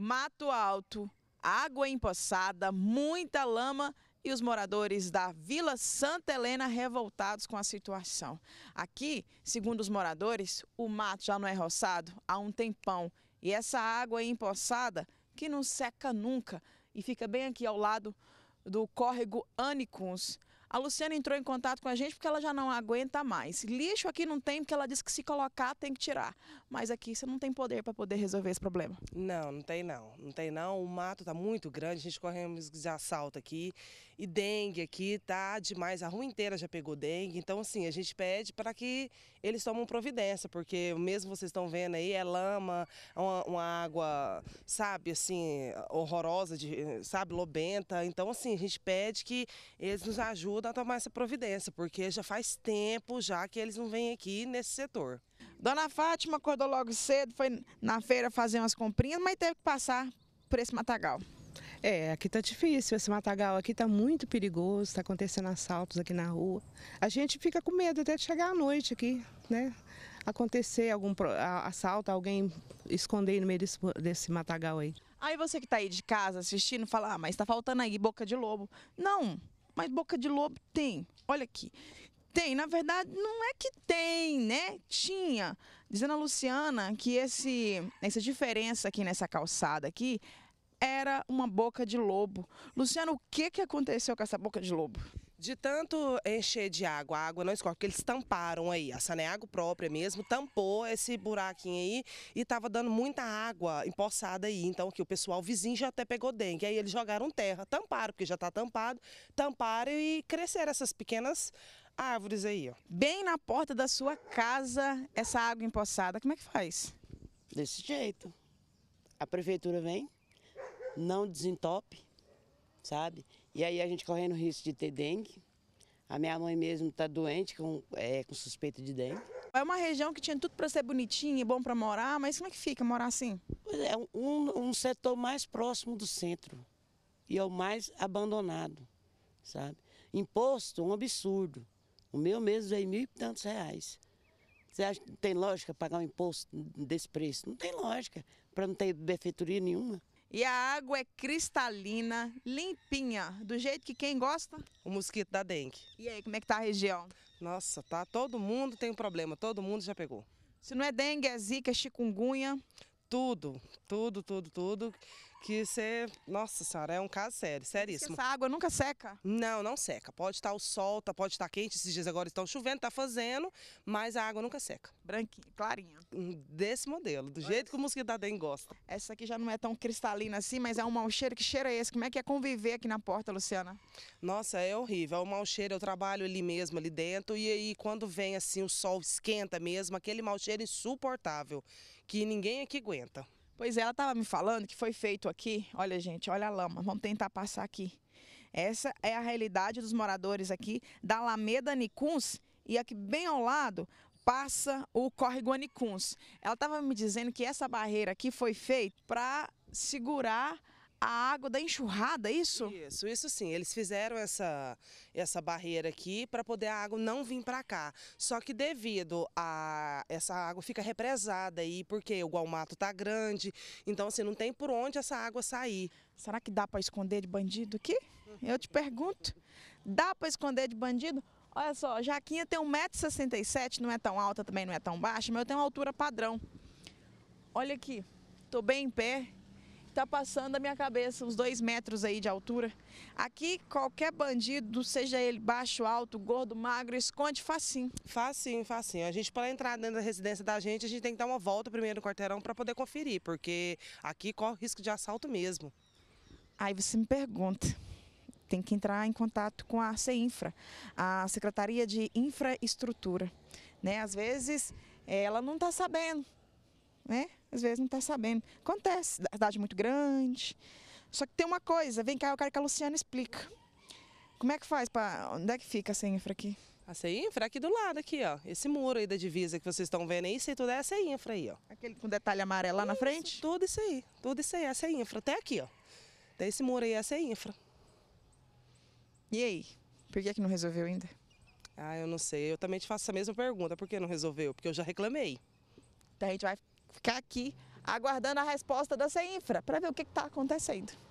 mato alto, água empoçada, muita lama e os moradores da Vila Santa Helena revoltados com a situação. Aqui, segundo os moradores, o mato já não é roçado há um tempão e essa água empoçada que não seca nunca e fica bem aqui ao lado do córrego Anicuns. A Luciana entrou em contato com a gente porque ela já não aguenta mais. Lixo aqui não tem, porque ela disse que se colocar tem que tirar. Mas aqui você não tem poder para poder resolver esse problema. Não, não tem não. Não tem não. O mato está muito grande, a gente corre de assalto aqui. E dengue aqui tá demais. A rua inteira já pegou dengue. Então, assim, a gente pede para que eles tomem providência, porque mesmo vocês estão vendo aí, é lama, é uma, uma água, sabe, assim, horrorosa, de, sabe, lobenta. Então, assim, a gente pede que eles nos ajudem ajuda a tomar essa providência, porque já faz tempo já que eles não vêm aqui nesse setor. Dona Fátima acordou logo cedo, foi na feira fazer umas comprinhas, mas teve que passar por esse matagal. É, aqui tá difícil, esse matagal aqui tá muito perigoso, tá acontecendo assaltos aqui na rua. A gente fica com medo até de chegar à noite aqui, né? Acontecer algum assalto, alguém esconder no meio desse, desse matagal aí. Aí você que tá aí de casa assistindo, fala, ah, mas tá faltando aí boca de lobo. Não, mas boca de lobo tem. Olha aqui. Tem, na verdade, não é que tem, né? Tinha. Dizendo a Luciana que esse, essa diferença aqui nessa calçada aqui era uma boca de lobo. Luciana, o que, que aconteceu com essa boca de lobo? de tanto encher de água, a água não escorre, porque eles tamparam aí, a Saneago própria mesmo tampou esse buraquinho aí e estava dando muita água empoçada aí, então que o pessoal vizinho já até pegou dengue, aí eles jogaram terra, tamparam, porque já está tampado, tamparam e cresceram essas pequenas árvores aí, ó. Bem na porta da sua casa, essa água empoçada, como é que faz? Desse jeito. A prefeitura vem, não desentope, sabe? E aí a gente correndo risco de ter dengue. A minha mãe mesmo está doente com, é, com suspeita de dengue. É uma região que tinha tudo para ser bonitinha e bom para morar, mas como é que fica morar assim? É um, um setor mais próximo do centro e é o mais abandonado, sabe? Imposto, um absurdo. O meu mesmo é mil e tantos reais. Você acha que tem lógica pagar um imposto desse preço? Não tem lógica, para não ter benfeitoria nenhuma. E a água é cristalina, limpinha, do jeito que quem gosta? O mosquito da dengue. E aí, como é que tá a região? Nossa, tá. Todo mundo tem um problema, todo mundo já pegou. Se não é dengue, é zika, é chikungunya. Tudo, tudo, tudo, tudo que você, nossa senhora, é um caso sério, seríssimo. Essa água nunca seca? Não, não seca. Pode estar o sol, tá, pode estar quente, esses dias agora estão chovendo, está fazendo, mas a água nunca seca. Branquinha, clarinha. Hum, desse modelo, do jeito é. que o mosquito da dengue gosta. Essa aqui já não é tão cristalina assim, mas é um mau cheiro. Que cheiro é esse? Como é que é conviver aqui na porta, Luciana? Nossa, é horrível. É um mau cheiro, eu trabalho ali mesmo, ali dentro, e aí quando vem assim, o sol esquenta mesmo, aquele mau cheiro insuportável, que ninguém aqui aguenta. Pois é, ela estava me falando que foi feito aqui. Olha, gente, olha a lama. Vamos tentar passar aqui. Essa é a realidade dos moradores aqui da Alameda Nicuns. E aqui bem ao lado passa o Córrego Anicuns. Ela estava me dizendo que essa barreira aqui foi feita para segurar a água da enxurrada, é isso? Isso, isso sim. Eles fizeram essa, essa barreira aqui para poder a água não vir para cá. Só que devido a essa água fica represada aí, porque o gualmato tá grande, então assim, não tem por onde essa água sair. Será que dá para esconder de bandido aqui? Eu te pergunto. Dá para esconder de bandido? Olha só, Jaquinha tem 1,67m, não é tão alta também, não é tão baixa, mas eu tenho uma altura padrão. Olha aqui, tô bem em pé tá passando a minha cabeça, uns dois metros aí de altura. Aqui, qualquer bandido, seja ele baixo, alto, gordo, magro, esconde facinho. Facinho, facinho. A gente, para entrar dentro da residência da gente, a gente tem que dar uma volta primeiro no quarteirão para poder conferir, porque aqui corre risco de assalto mesmo. Aí você me pergunta, tem que entrar em contato com a CEINFRA, a Secretaria de Infraestrutura. Né? Às vezes, ela não está sabendo, né? às vezes não está sabendo. Acontece, cidade muito grande. Só que tem uma coisa, vem cá, eu quero que a Luciana explica. Como é que faz? Pra, onde é que fica a CEINFRA aqui? A é aqui do lado, aqui, ó. Esse muro aí da divisa que vocês estão vendo aí, isso aí tudo é a CEINFRA aí, ó. Aquele com detalhe amarelo lá isso, na frente? Tudo isso aí, tudo isso aí, é a CEINFRA. Até aqui, ó. Até esse muro aí é a CEINFRA. E aí? Por que, é que não resolveu ainda? Ah, eu não sei. Eu também te faço essa mesma pergunta. Por que não resolveu? Porque eu já reclamei. Então a gente vai ficar aqui aguardando a resposta da CEINFRA para ver o que está acontecendo.